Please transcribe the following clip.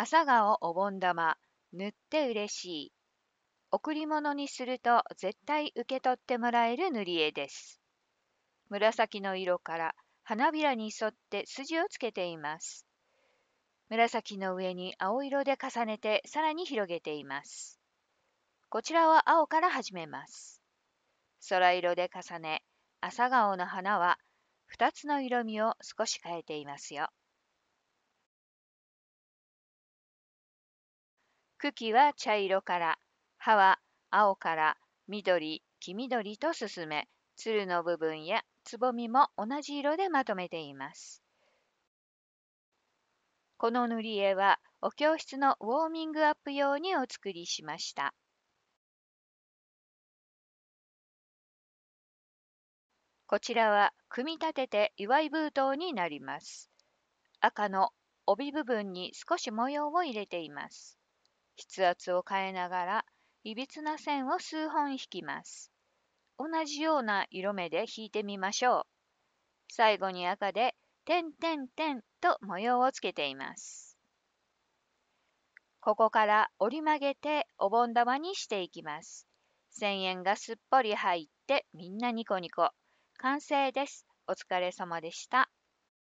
朝顔お盆玉、塗って嬉しい。贈り物にすると絶対受け取ってもらえる塗り絵です。紫の色から花びらに沿って筋をつけています。紫の上に青色で重ねてさらに広げています。こちらは青から始めます。空色で重ね、朝顔の花は2つの色味を少し変えていますよ。茎は茶色から葉は青から緑黄緑と進めつるの部分やつぼみも同じ色でまとめていますこの塗り絵はお教室のウォーミングアップ用にお作りしましたこちらは組み立てて祝いブートになります赤の帯部分に少し模様を入れています筆圧を変えながらいびつな線を数本引きます。同じような色目で引いてみましょう。最後に赤で点点点と模様をつけています。ここから折り曲げてお盆玉にしていきます。1000円がすっぽり入ってみんなニコニコ。完成です。お疲れ様でした。